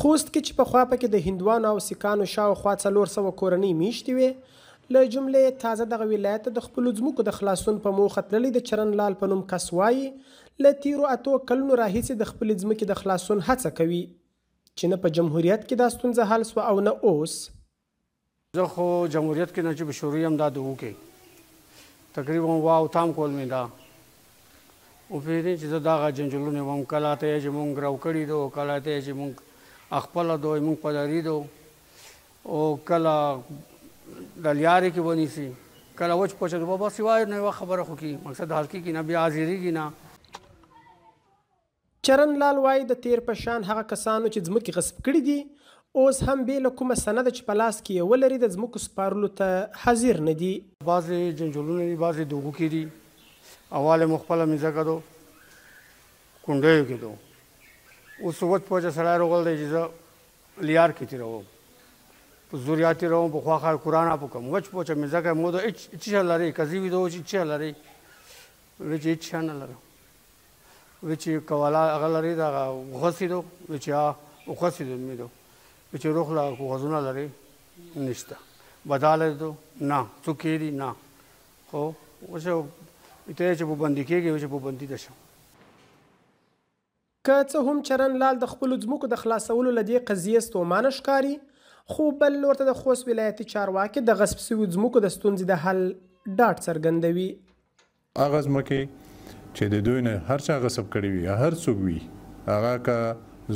خوست کې چې په خوا پکې د هندوانو او سکانو شاوخوا څلور سوه کورنۍ میشتې وې له جملې تازه دغه ولایت د خپلو ځمکو د خلاصون په موخه تللی د چرن لال په نوم کس وایي له تیرو اتو کلونو راهیسې د خپلې ځمکې د خلاصون هڅه کوي چې نه په جمهوریت کې دا ستونزه حل سوه او نه اوس زه خو جمهوریت کې نه چې بشوري هم دا د وکې تقریبا واو تام کول مې دا او پېرې چې زه دغه جنجلونه وم کله ته یې چې مونږ راو کړي دو کله ته یې چې مونږ خپل دوی مونږ په لري دو او کله د لیارې کې ونیسي کله وچ پوچ د بابا سوای نه خبره خو کی مقصد حال کې نه بیا حاضری کی نه چرن لال وای د تیر پشان هغه کسانو چې ځمکې غصب کړي دي اوس هم به له کومه سند چې پلاس کې ولري د ځمکو سپارلو ته حاضر نه دي بعضي جنجلونه دي بعضي دوغو کې دي اواله مخبل مزګه دو کونډه کې دو اوس ووت پوجا سړی روغل دی چې زه لیار کې تیروم په زوریا تیروم په خواخا قرآن په کوم وچ پوچا مې ځکه مو د چې لري کزي وي دوه چې لري وچ چې نه لري وچ کوالا هغه لري دا غوسی دو وچ او غوسی دو مې دو وچ روغ لا غوزونه لري نشته بداله دو نه څوکې دي نه خو اوس ته چې په بندي کېږي چې په بندي ده شم که څه هم چرن لال د خپلو ځمکو د خلاصولو له دې قضیې ستومانه ښکاري خو بل لور ته د خوست ولایتي چارواکي د غصب سوي ځمکو د ستونزې د حل ډاډ څرګندوي هغه ځمکې چې د دوی نه هر چا غصب کړی وي هر څوک وي هغه که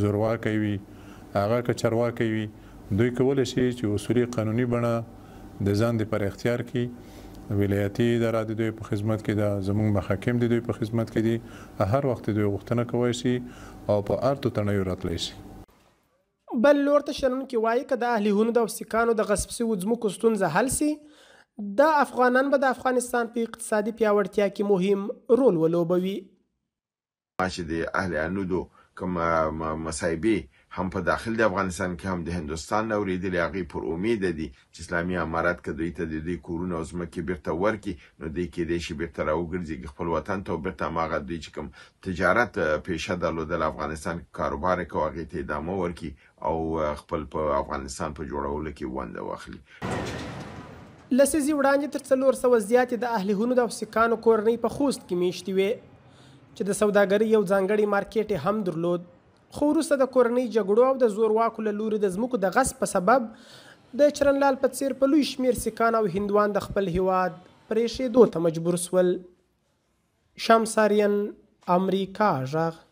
زورواکی وي هغه که چارواکی وي دوی کولی شي چې اصولي قانوني بڼه د ځان د پر اختیار کړي ولایتي ادارې د دوی په خدمت کې د زموږ محاکم د دوی په خدمت کې دي هر وخت دوی غوښتنه کوي شي او په ارتو تنوي راتلی شي بل لور ته شنونکي وایي که د اهلیونو د سکانو د غصب شوي ځمکو ستونزه حل سي دا افغانان به د افغانستان په اقتصادي پیاوړتیا کې مهم رول ولوبوي چې د اهل انودو مصايبي هم په داخل د افغانستان کې هم د هندستان اوریدل هغه پر امید دي چې اسلامي امارات کې دوی ته د دې کورونه ځمکې بیرته ورکي نو دوی کې د شي بیرته راوګرځي خپل وطن ته بیرته ماغه دوی چې کوم تجارت پیشه درلودل افغانستان کاروبار کوي هغه ته ادامه ورکي او خپل په افغانستان په جوړولو کې ونده واخلي لسیزی وړاندې تر څلور سوه زیاتې د اهل هنود او سکانو کورنۍ په خوست کې میشتې وې چې د سوداګرۍ یو ځانګړی مارکیټ هم درلود خو وروسته د کورنۍ جګړو او د زورواکو له لوري د ځمکو د غصب په سبب د چرنلال په څیر په لوی شمیر سکان او هندوان د خپل هیواد پرېښېدو ته مجبور سول شمساریان امریکا غږ